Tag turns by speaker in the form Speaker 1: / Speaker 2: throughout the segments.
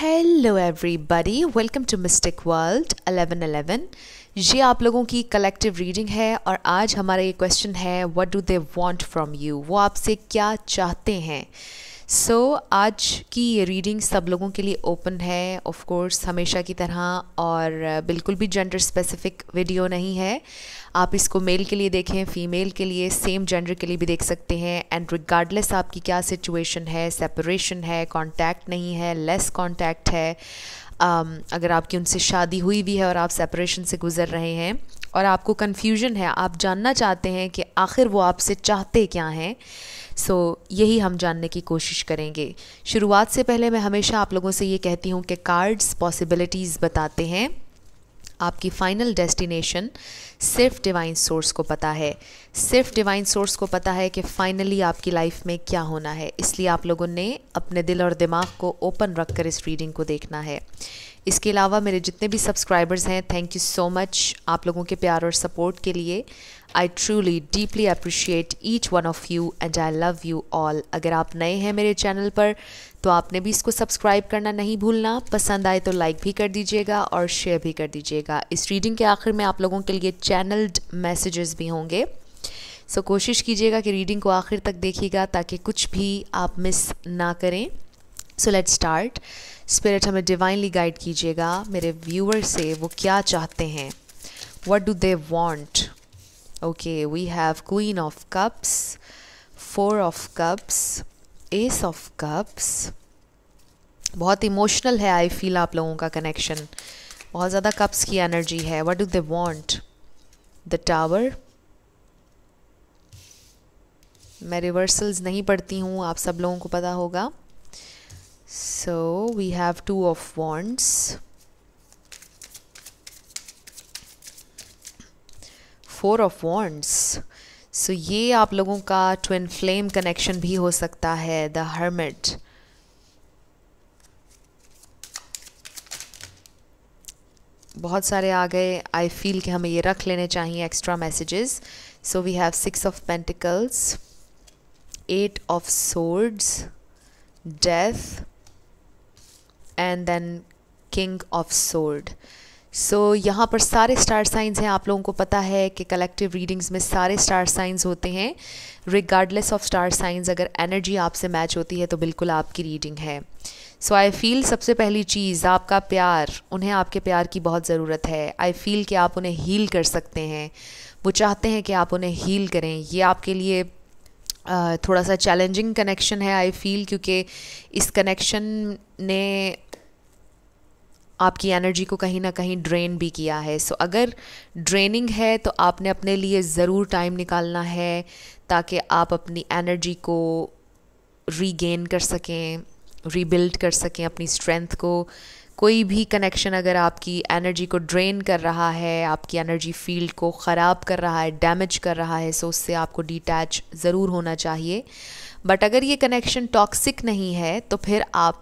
Speaker 1: Hello everybody welcome to mystic world 1111 ये आप लोगों की कलेक्टिव रीडिंग है और आज हमारा ये क्वेश्चन है what do they want from you वो आपसे क्या चाहते हैं सो so, आज की ये रीडिंग सब लोगों के लिए ओपन है ऑफ कोर्स हमेशा की तरह और बिल्कुल भी जेंडर स्पेसिफिक वीडियो नहीं है आप इसको मेल के लिए देखें फीमेल के लिए सेम जेंडर के लिए भी देख सकते हैं एंड रिगार्डलेस आपकी क्या सिचुएशन है सेपरेशन है कांटेक्ट नहीं है लेस कांटेक्ट है Um, अगर आपकी उनसे शादी हुई भी है और आप सेपरेशन से गुज़र रहे हैं और आपको कन्फ्यूजन है आप जानना चाहते हैं कि आखिर वो आपसे चाहते क्या हैं सो so, यही हम जानने की कोशिश करेंगे शुरुआत से पहले मैं हमेशा आप लोगों से ये कहती हूँ कि कार्ड्स पॉसिबिलिटीज़ बताते हैं आपकी फ़ाइनल डेस्टिनेशन सिर्फ डिवाइन सोर्स को पता है सिर्फ डिवाइन सोर्स को पता है कि फ़ाइनली आपकी लाइफ में क्या होना है इसलिए आप लोगों ने अपने दिल और दिमाग को ओपन रख कर इस रीडिंग को देखना है इसके अलावा मेरे जितने भी सब्सक्राइबर्स हैं थैंक यू सो मच आप लोगों के प्यार और सपोर्ट के लिए I truly deeply appreciate each one of you and I love you all अगर आप नए हैं मेरे चैनल पर तो आपने भी इसको सब्सक्राइब करना नहीं भूलना पसंद आए तो लाइक भी कर दीजिएगा और शेयर भी कर दीजिएगा इस रीडिंग के आखिर में आप लोगों के लिए चैनल्ड मैसेजेस भी होंगे सो so, कोशिश कीजिएगा कि रीडिंग को आखिर तक देखिएगा ताकि कुछ भी आप मिस ना करें सो लेट स्टार्ट स्पिरिट हमें डिवाइनली गाइड कीजिएगा मेरे व्यूअर से वो क्या चाहते हैं what do they want okay we have queen of cups four of cups ace of cups बहुत इमोशनल है आई फील आप लोगों का कनेक्शन बहुत ज़्यादा कप्स की एनर्जी है what do they want the tower मैं रिवर्सल्स नहीं पढ़ती हूँ आप सब लोगों को पता होगा so we have two of wands four of wands so ये आप लोगों का ट्विन फ्लेम कनेक्शन भी हो सकता है द हर्मिट बहुत सारे आ गए आई फील कि हमें ये रख लेने चाहिए extra messages so we have six of pentacles eight of swords death and then king of swords so यहाँ पर सारे स्टार साइंस हैं आप लोगों को पता है कि कलेक्टिव रीडिंग्स में सारे स्टार साइंस होते हैं रिगार्डलेस ऑफ स्टार साइंस अगर एनर्जी आपसे मैच होती है तो बिल्कुल आपकी रीडिंग है सो आई फील सबसे पहली चीज़ आपका प्यार उन्हें आपके प्यार की बहुत ज़रूरत है आई फील कि आप उन्हें हील कर सकते हैं वो चाहते हैं कि आप उन्हें हील करें ये आपके लिए थोड़ा सा चैलेंजिंग कनेक्शन है आई फील क्योंकि इस कनेक्शन ने आपकी एनर्जी को कहीं ना कहीं ड्रेन भी किया है सो so, अगर ड्रेनिंग है तो आपने अपने लिए ज़रूर टाइम निकालना है ताकि आप अपनी एनर्जी को रीगेन कर सकें रीबिल्ड कर सकें अपनी स्ट्रेंथ को कोई भी कनेक्शन अगर आपकी एनर्जी को ड्रेन कर रहा है आपकी एनर्जी फील्ड को ख़राब कर रहा है डैमेज कर रहा है सो उससे आपको डिटैच ज़रूर होना चाहिए बट अगर ये कनेक्शन टॉक्सिक नहीं है तो फिर आप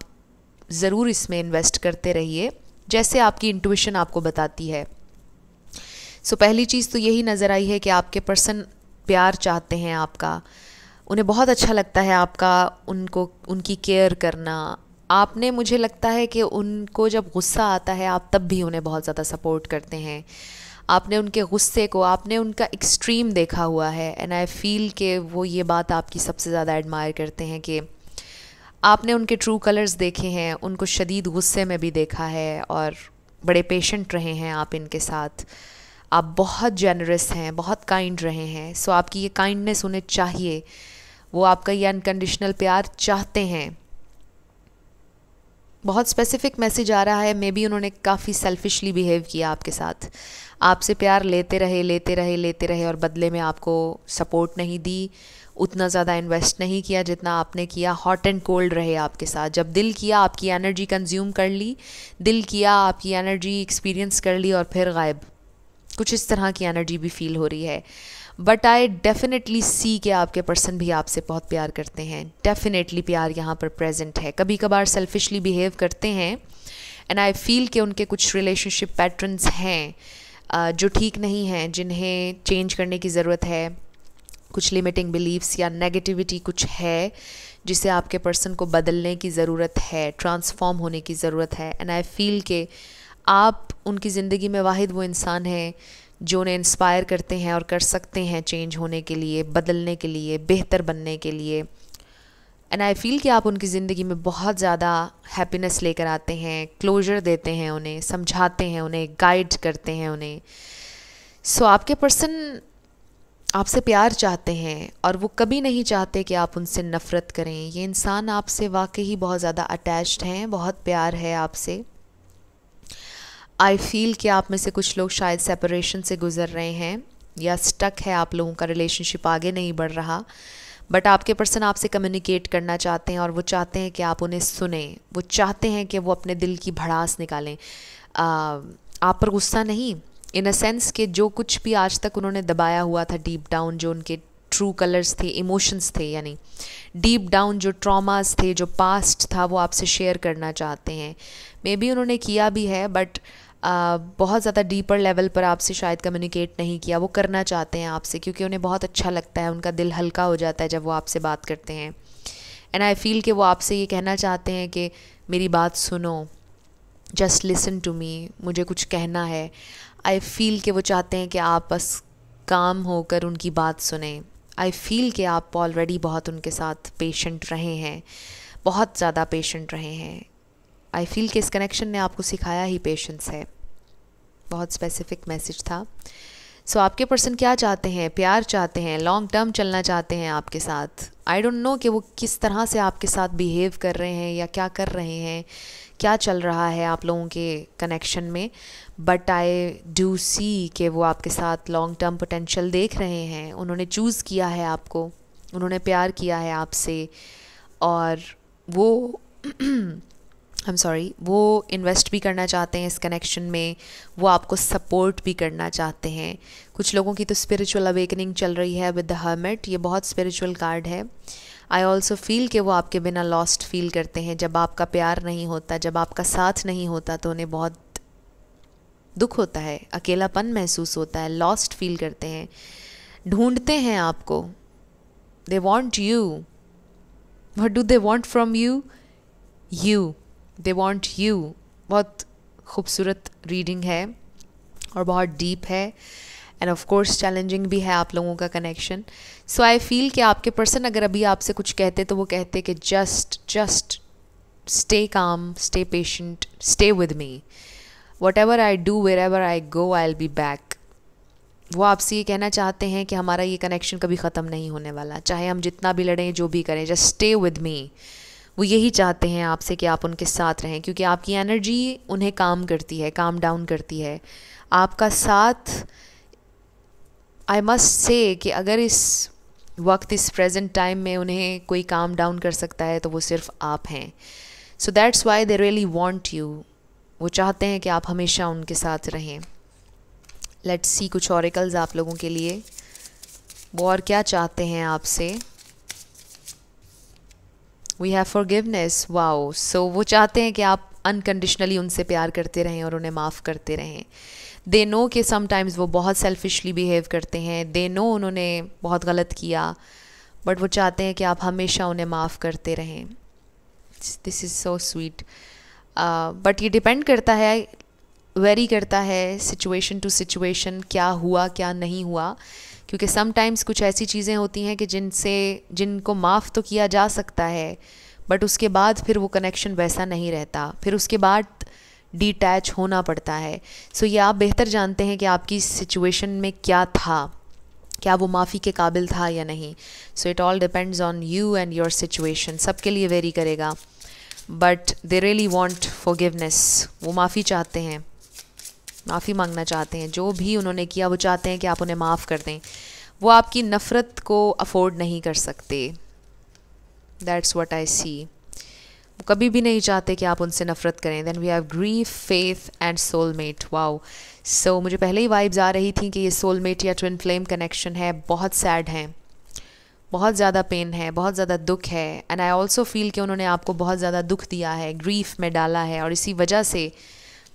Speaker 1: ज़रूर इसमें इन्वेस्ट करते रहिए जैसे आपकी इंट्यूशन आपको बताती है सो so, पहली चीज़ तो यही नज़र आई है कि आपके पर्सन प्यार चाहते हैं आपका उन्हें बहुत अच्छा लगता है आपका उनको उनकी केयर करना आपने मुझे लगता है कि उनको जब गुस्सा आता है आप तब भी उन्हें बहुत ज़्यादा सपोर्ट करते हैं आपने उनके गुस्से को आपने उनका एक्सट्रीम देखा हुआ है एंड आई फील के वो ये बात आपकी सबसे ज़्यादा एडमायर करते हैं कि आपने उनके ट्रू कलर्स देखे हैं उनको शदीद गुस्से में भी देखा है और बड़े पेशेंट रहे हैं आप इनके साथ आप बहुत जेनरस हैं बहुत काइंड रहे हैं सो आपकी ये काइंडनेस उन्हें चाहिए वो आपका ये अनकंडीशनल प्यार चाहते हैं बहुत स्पेसिफिक मैसेज आ रहा है मे बी उन्होंने काफ़ी सेल्फिशली बिहेव किया आपके साथ आपसे प्यार लेते रहे लेते रहे लेते रहे और बदले में आपको सपोर्ट नहीं दी उतना ज़्यादा इन्वेस्ट नहीं किया जितना आपने किया हॉट एंड कोल्ड रहे आपके साथ जब दिल किया आपकी एनर्जी कंज्यूम कर ली दिल किया आपकी एनर्जी एक्सपीरियंस कर ली और फिर गायब कुछ इस तरह की एनर्जी भी फील हो रही है बट आई डेफिनेटली सी के आपके पर्सन भी आपसे बहुत प्यार करते हैं डेफिनेटली प्यार यहाँ पर प्रेजेंट है कभी कभार सेल्फिशली बिहेव करते हैं एंड आई फील कि उनके कुछ रिलेशनशिप पैटर्न्स हैं जो ठीक नहीं हैं जिन्हें चेंज करने की ज़रूरत है कुछ लिमिटिंग बिलीव्स या नेगेटिविटी कुछ है जिसे आपके पर्सन को बदलने की ज़रूरत है ट्रांसफॉर्म होने की ज़रूरत है एंड आई फील के आप उनकी ज़िंदगी में वाहिद वो इंसान हैं जो उन्हें इंस्पायर करते हैं और कर सकते हैं चेंज होने के लिए बदलने के लिए बेहतर बनने के लिए एंड आई फील कि आप उनकी ज़िंदगी में बहुत ज़्यादा हैप्पीनेस लेकर आते हैं क्लोजर देते हैं उन्हें समझाते हैं उन्हें गाइड करते हैं उन्हें सो so, आपके पर्सन आपसे प्यार चाहते हैं और वो कभी नहीं चाहते कि आप उनसे नफ़रत करें ये इंसान आपसे वाकई ही बहुत ज़्यादा अटैच्ड हैं बहुत प्यार है आपसे आई फील कि आप में से कुछ लोग शायद सेपरेशन से गुज़र रहे हैं या स्टक है आप लोगों का रिलेशनशिप आगे नहीं बढ़ रहा बट आपके पर्सन आपसे कम्युनिकेट करना चाहते हैं और वो चाहते हैं कि आप उन्हें सुने वो चाहते हैं कि वो अपने दिल की भड़ास निकालें आ, आप पर गुस्सा नहीं इन अ सेंस कि जो कुछ भी आज तक उन्होंने दबाया हुआ था डीप डाउन जो उनके ट्रू कलर्स थे इमोशंस थे यानी डीप डाउन जो ट्रॉमास थे जो पास्ट था वो आपसे शेयर करना चाहते हैं मे बी उन्होंने किया भी है बट Uh, बहुत ज़्यादा डीपर लेवल पर आपसे शायद कम्युनिकेट नहीं किया वो करना चाहते हैं आपसे क्योंकि उन्हें बहुत अच्छा लगता है उनका दिल हल्का हो जाता है जब वो आपसे बात करते हैं एंड आई फील कि वो आपसे ये कहना चाहते हैं कि मेरी बात सुनो जस्ट लिसन टू मी मुझे कुछ कहना है आई फील कि वो चाहते हैं कि आप बस काम होकर उनकी बात सुने आई फील कि आप ऑलरेडी बहुत उनके साथ पेशेंट रहे हैं बहुत ज़्यादा पेशेंट रहे हैं आई फील कि इस कनेक्शन ने आपको सिखाया ही पेशेंस है बहुत स्पेसिफिक मैसेज था सो so, आपके पर्सन क्या चाहते हैं प्यार चाहते हैं लॉन्ग टर्म चलना चाहते हैं आपके साथ आई डोंट नो कि वो किस तरह से आपके साथ बिहेव कर रहे हैं या क्या कर रहे हैं क्या चल रहा है आप लोगों के कनेक्शन में बट आई डू सी कि वो आपके साथ लॉन्ग टर्म पोटेंशियल देख रहे हैं उन्होंने चूज़ किया है आपको उन्होंने प्यार किया है आपसे और वो आई एम सॉरी वो इन्वेस्ट भी करना चाहते हैं इस कनेक्शन में वो आपको सपोर्ट भी करना चाहते हैं कुछ लोगों की तो स्पिरिचुअल अवेकनिंग चल रही है विद द हर्मिट ये बहुत स्पिरिचुअल कार्ड है आई ऑल्सो फील कि वो आपके बिना लॉस्ट फील करते हैं जब आपका प्यार नहीं होता जब आपका साथ नहीं होता तो उन्हें बहुत दुख होता है अकेलापन महसूस होता है लॉस्ट फील करते हैं ढूंढते हैं आपको they want you what do they want from you you they want you बहुत खूबसूरत रीडिंग है और बहुत डीप है एंड ऑफ कोर्स चैलेंजिंग भी है आप लोगों का कनेक्शन सो आई फील कि आपके पर्सन अगर अभी आपसे कुछ कहते तो वो कहते कि just just stay calm stay patient stay with me whatever I do wherever I go I'll be back वो आपसे ये कहना चाहते हैं कि हमारा ये कनेक्शन कभी ख़त्म नहीं होने वाला चाहे हम जितना भी लड़ें जो भी करें जस्ट स्टे विद मी वो यही चाहते हैं आपसे कि आप उनके साथ रहें क्योंकि आपकी एनर्जी उन्हें काम करती है काम डाउन करती है आपका साथ आई मस्ट से कि अगर इस वक्त इस प्रेजेंट टाइम में उन्हें कोई काम डाउन कर सकता है तो वो सिर्फ आप हैं so that's why they really want you वो चाहते हैं कि आप हमेशा उनके साथ रहें लेट्स सी कुछ औरकल्स आप लोगों के लिए वो और क्या चाहते हैं आपसे we have forgiveness wow so वो चाहते हैं कि आप अनकंडीशनली उनसे प्यार करते रहें और उन्हें माफ़ करते रहें दे नो कि समटाइम्स वो बहुत सेल्फिशली बिहेव करते हैं दे नो उन्होंने बहुत गलत किया बट वो चाहते हैं कि आप हमेशा उन्हें माफ़ करते रहें this is so sweet but ये डिपेंड करता है वेरी करता है सिचुएशन टू सिचुएशन क्या हुआ क्या नहीं हुआ क्योंकि समटाइम्स कुछ ऐसी चीज़ें होती हैं कि जिनसे जिनको माफ़ तो किया जा सकता है बट उसके बाद फिर वो कनेक्शन वैसा नहीं रहता फिर उसके बाद डिटैच होना पड़ता है सो so, ये आप बेहतर जानते हैं कि आपकी सिचुएशन में क्या था क्या वो माफ़ी के काबिल था या नहीं so it all depends on you and your situation सबके लिए वेरी करेगा but they really want forgiveness वो माफ़ी चाहते हैं माफ़ी मांगना चाहते हैं जो भी उन्होंने किया वो चाहते हैं कि आप उन्हें माफ़ कर दें वो आपकी नफ़रत को अफोर्ड नहीं कर सकते दैट्स वट आई सी कभी भी नहीं चाहते कि आप उनसे नफरत करें then we have grief faith and soulmate wow so मुझे पहले ही वाइब्स आ रही थी कि ये सोलमेट या ट्विन फ्लेम कनेक्शन है बहुत सैड हैं बहुत ज़्यादा पेन है बहुत ज़्यादा दुख है एंड आई ऑल्सो फील कि उन्होंने आपको बहुत ज़्यादा दुख दिया है ग्रीफ में डाला है और इसी वजह से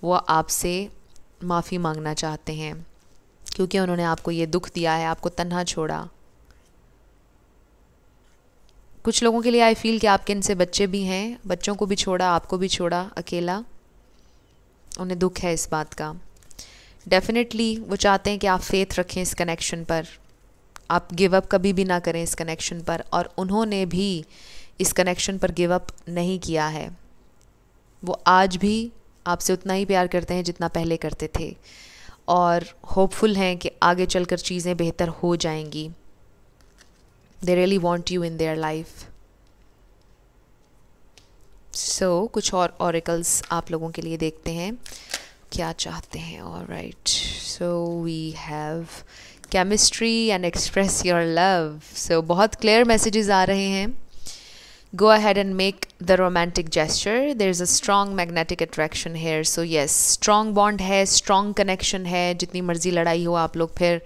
Speaker 1: वो आपसे माफ़ी मांगना चाहते हैं क्योंकि उन्होंने आपको ये दुख दिया है आपको तन्हा छोड़ा कुछ लोगों के लिए आई फील कि आपके इनसे बच्चे भी हैं बच्चों को भी छोड़ा आपको भी छोड़ा अकेला उन्हें दुख है इस बात का डेफिनेटली वो चाहते हैं कि आप फेथ रखें इस कनेक्शन पर आप गिव अप कभी भी ना करें इस कनेक्शन पर और उन्होंने भी इस कनेक्शन पर गिव अप नहीं किया है वो आज भी आपसे उतना ही प्यार करते हैं जितना पहले करते थे और होपफुल हैं कि आगे चलकर चीज़ें बेहतर हो जाएंगी they really want you in their life so कुछ और ऑरिकल्स आप लोगों के लिए देखते हैं क्या चाहते हैं और right so we have chemistry and express your love so बहुत क्लियर मैसेजेस आ रहे हैं ahead and make the romantic gesture there is a strong magnetic attraction here so yes strong bond है strong कनेक्शन है जितनी मर्जी लड़ाई हो आप लोग फिर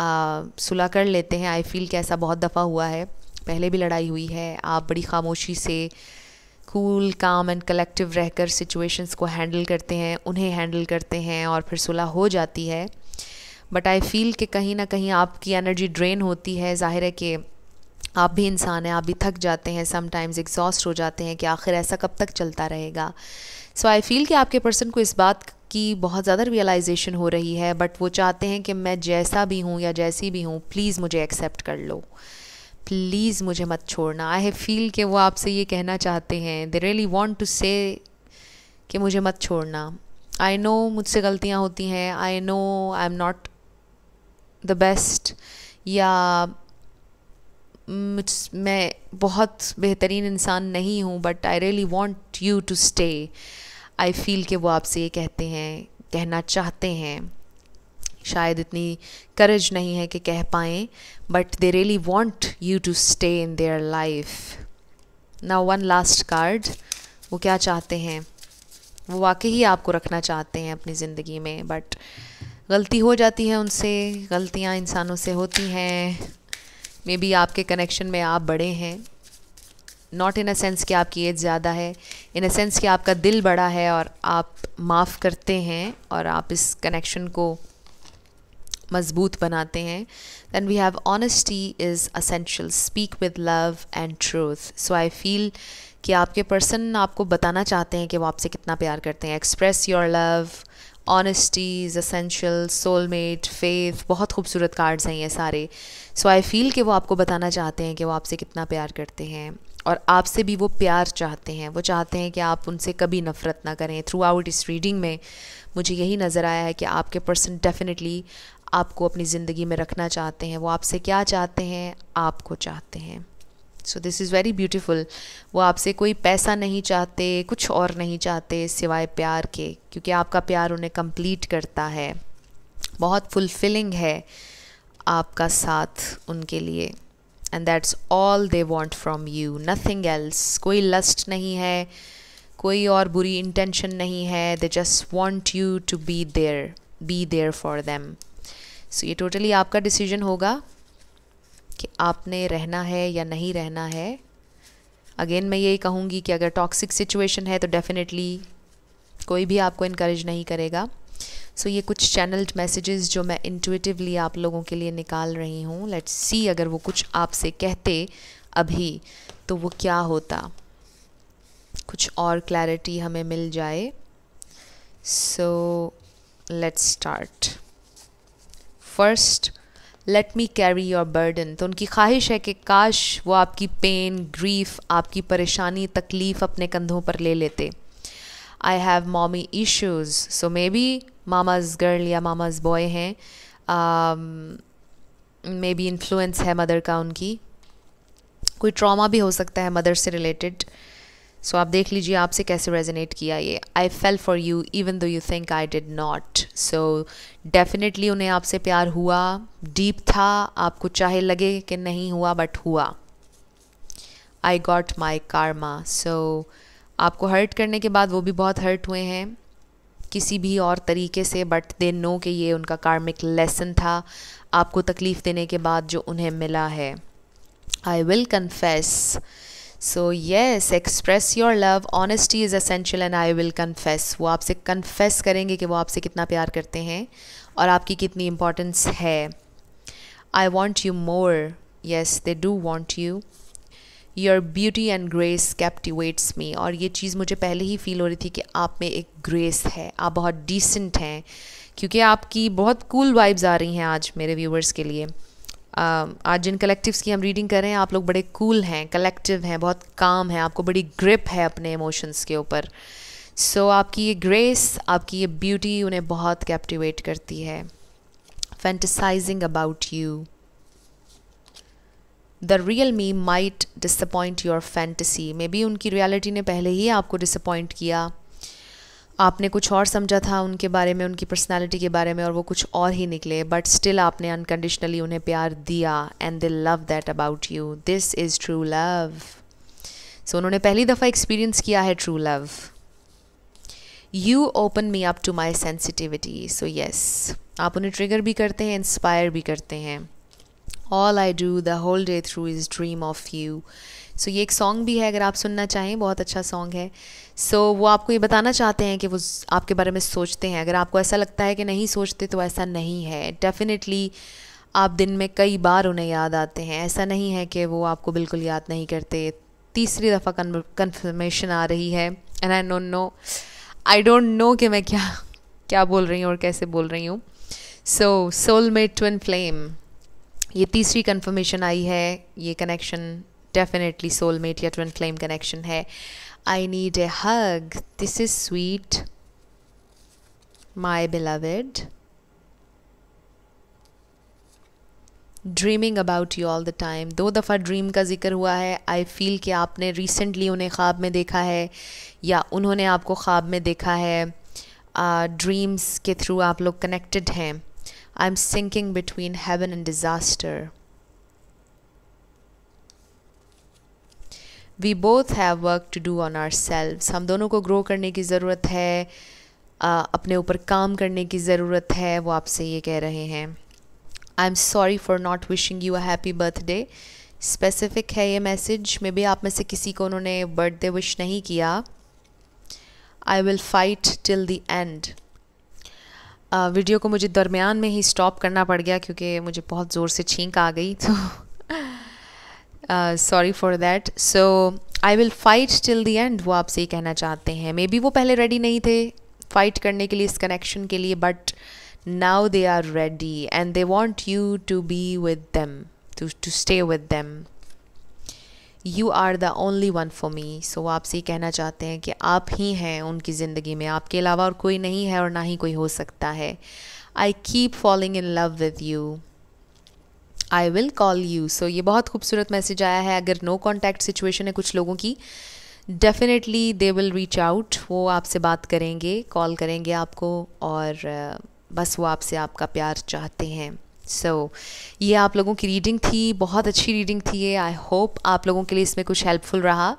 Speaker 1: सुलह कर लेते हैं आई फील कि ऐसा बहुत दफ़ा हुआ है पहले भी लड़ाई हुई है आप बड़ी खामोशी से कूल काम एंड कलेक्टिव रहकर सिचुएशंस को हैंडल करते हैं उन्हें हैंडल करते हैं और फिर सुलह हो जाती है बट आई फील कि कहीं ना कहीं आपकी एनर्जी ड्रेन होती है जाहिर है कि आप भी इंसान हैं आप भी थक जाते हैं समटाइम्स एग्जॉस्ट हो जाते हैं कि आखिर ऐसा कब तक चलता रहेगा सो आई फील कि आपके पर्सन को इस बात की बहुत ज़्यादा रियलाइजेशन हो रही है बट वो चाहते हैं कि मैं जैसा भी हूँ या जैसी भी हूँ प्लीज़ मुझे एक्सेप्ट कर लो प्लीज़ मुझे मत छोड़ना आई फील कि वो आपसे ये कहना चाहते हैं दे रियली वॉन्ट टू से कि मुझे मत छोड़ना आई नो मुझसे गलतियाँ होती हैं I know I am not the best या मुझ मैं बहुत बेहतरीन इंसान नहीं हूँ but I really want you to stay I feel कि वो आपसे ये कहते हैं कहना चाहते हैं शायद इतनी करेज नहीं है कि कह पाएँ but they really want you to stay in their life ना वन लास्ट कार्ड वो क्या चाहते हैं वो वाकई ही आपको रखना चाहते हैं अपनी ज़िंदगी में बट गलती हो जाती है उनसे गलतियाँ इंसानों से होती हैं मे बी आपके कनेक्शन में आप बड़े हैं नॉट इन अ सेंस कि आपकी एज ज़्यादा है इन अ सेंस कि आपका दिल बड़ा है और आप माफ़ करते हैं और आप इस कनेक्शन को मजबूत बनाते हैं then we have honesty is essential speak with love and truth so I feel कि आपके पर्सन आपको बताना चाहते हैं कि वो आपसे कितना प्यार करते हैं express your love honesty is soul soulmate faith बहुत खूबसूरत कार्ड्स हैं ये सारे सो आई फील कि वो आपको बताना चाहते हैं कि वो आपसे कितना प्यार करते हैं और आपसे भी वो प्यार चाहते हैं वो चाहते हैं कि आप उनसे कभी नफ़रत ना करें थ्रू आउट इस रीडिंग में मुझे यही नज़र आया है कि आपके पर्सन डेफिनेटली आपको अपनी ज़िंदगी में रखना चाहते हैं वो आपसे क्या चाहते हैं आपको चाहते हैं so this is very beautiful वो आपसे कोई पैसा नहीं चाहते कुछ और नहीं चाहते सिवाय प्यार के क्योंकि आपका प्यार उन्हें कंप्लीट करता है बहुत फुलफिलिंग है आपका साथ उनके लिए and that's all they want from you nothing else कोई लस्ट नहीं है कोई और बुरी इंटेंशन नहीं है they just want you to be there be there for them so ये टोटली आपका डिसीजन होगा कि आपने रहना है या नहीं रहना है अगेन मैं यही कहूँगी कि अगर टॉक्सिक सिचुएशन है तो डेफिनेटली कोई भी आपको इनक्रेज नहीं करेगा सो so, ये कुछ चैनल्ड मैसेजेस जो मैं इंटुटिवली आप लोगों के लिए निकाल रही हूँ लेट्स सी अगर वो कुछ आपसे कहते अभी तो वो क्या होता कुछ और क्लैरिटी हमें मिल जाए so let's start first let me carry your burden तो उनकी ख्वाहिश है कि काश वो आपकी पेन ग्रीफ आपकी परेशानी तकलीफ़ अपने कंधों पर ले लेते I have mommy issues. So maybe mama's girl या mama's boy हैं मे बी इन्फ्लुएंस है मदर का उनकी कोई ट्रॉमा भी हो सकता है मदर से रिलेटेड सो so, आप देख लीजिए आपसे कैसे रेजोनेट किया ये I fell for you even though you think I did not so definitely उन्हें आपसे प्यार हुआ डीप था आपको चाहे लगे कि नहीं हुआ बट हुआ आई गॉट माई कारमा सो आपको हर्ट करने के बाद वो भी बहुत हर्ट हुए हैं किसी भी और तरीके से बट दे नो कि ये उनका कार्मिक लेसन था आपको तकलीफ़ देने के बाद जो उन्हें मिला है I will confess so yes express your love honesty is essential and I will confess वो आपसे कन्फेस करेंगे कि वो आपसे कितना प्यार करते हैं और आपकी कितनी इम्पोर्टेंस है I want you more yes they do want you your beauty and grace captivates me और ये चीज़ मुझे पहले ही फील हो रही थी कि आप में एक ग्रेस है आप बहुत डिसेंट हैं क्योंकि आपकी बहुत कूल cool वाइब्स आ रही हैं आज मेरे व्यूवर्स के लिए um, आज जिन कलेक्टिव्स की हम रीडिंग कर रहे हैं आप लोग बड़े कूल हैं कलेक्टिव हैं बहुत काम हैं आपको बड़ी ग्रिप है अपने इमोशंस के ऊपर सो so, आपकी ये ग्रेस आपकी ये ब्यूटी उन्हें बहुत कैप्टिवेट करती है fantasising about you the real me might disappoint your fantasy maybe उनकी रियलिटी ने पहले ही आपको डिसअपॉइंट किया आपने कुछ और समझा था उनके बारे में उनकी पर्सनैलिटी के बारे में और वो कुछ और ही निकले बट स्टिल आपने अनकंडीशनली उन्हें प्यार दिया and they love that about you this is true love so उन्होंने पहली दफ़ा एक्सपीरियंस किया है true love you open me up to my sensitivity so yes आप उन्हें ट्रिगर भी करते हैं इंस्पायर भी करते हैं all I do the whole day through is dream of you so ये एक सॉन्ग भी है अगर आप सुनना चाहें बहुत अच्छा सॉन्ग है सो so, वो आपको ये बताना चाहते हैं कि वो आपके बारे में सोचते हैं अगर आपको ऐसा लगता है कि नहीं सोचते तो ऐसा नहीं है डेफिनेटली आप दिन में कई बार उन्हें याद आते हैं ऐसा नहीं है कि वो आपको बिल्कुल याद नहीं करते तीसरी दफ़ा कन्फर्मेशन आ रही है and I don't know I don't know कि मैं क्या क्या बोल रही हूँ और कैसे बोल रही हूँ so soulmate twin flame ये तीसरी कंफर्मेशन आई है ये कनेक्शन डेफिनेटली सोलमेट या ट्विन फ्लेम कनेक्शन है I need a hug this is sweet my beloved dreaming about you all the time दो दफ़ा ड्रीम का जिक्र हुआ है आई फील कि आपने रिसेंटली उन्हें ख्वाब में देखा है या उन्होंने आपको ख्वाब में देखा है ड्रीम्स uh, के थ्रू आप लोग कनेक्टेड हैं I'm sinking between heaven and disaster. We both have work to do on ourselves हम दोनों को ग्रो करने की ज़रूरत है आ, अपने ऊपर काम करने की ज़रूरत है वो आपसे ये कह रहे हैं I am sorry for not wishing you a happy birthday specific है ये मैसेज मे बी आप में से किसी को उन्होंने बर्थडे विश नहीं किया I will fight till the end video को मुझे दरमियान में ही स्टॉप करना पड़ गया क्योंकि मुझे बहुत ज़ोर से छींक आ गई तो sorry for that so I will fight till the end वो आपसे ही कहना चाहते हैं मे बी वो पहले रेडी नहीं थे फाइट करने के लिए इस कनेक्शन के लिए but now they are ready and they want you to be with them to to stay with them you are the only one for me so वो आपसे ये कहना चाहते हैं कि आप ही हैं उनकी ज़िंदगी में आपके अलावा और कोई नहीं है और ना ही कोई हो सकता है I keep falling in love with you I will call you so ये बहुत खूबसूरत मैसेज आया है अगर नो कॉन्टैक्ट सिचुएशन है कुछ लोगों की definitely they will reach out वो आपसे बात करेंगे कॉल करेंगे आपको और बस वो आपसे आपका प्यार चाहते हैं सो so, ये आप लोगों की रीडिंग थी बहुत अच्छी रीडिंग थी ये आई होप आप लोगों के लिए इसमें कुछ हेल्पफुल रहा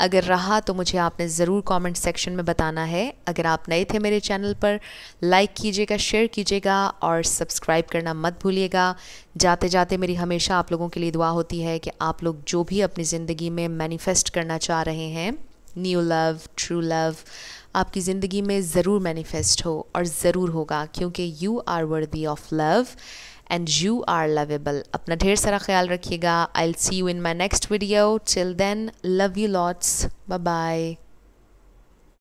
Speaker 1: अगर रहा तो मुझे आपने ज़रूर कमेंट सेक्शन में बताना है अगर आप नए थे मेरे चैनल पर लाइक कीजिएगा शेयर कीजिएगा और सब्सक्राइब करना मत भूलिएगा जाते जाते मेरी हमेशा आप लोगों के लिए दुआ होती है कि आप लोग जो भी अपनी ज़िंदगी में मैनिफेस्ट करना चाह रहे हैं न्यू लव ट्रू लव आपकी ज़िंदगी में ज़रूर मैनिफेस्ट हो और ज़रूर होगा क्योंकि you are worthy of love and you are lovable apna dher sara khayal rakhiyega i'll see you in my next video till then love you lots bye bye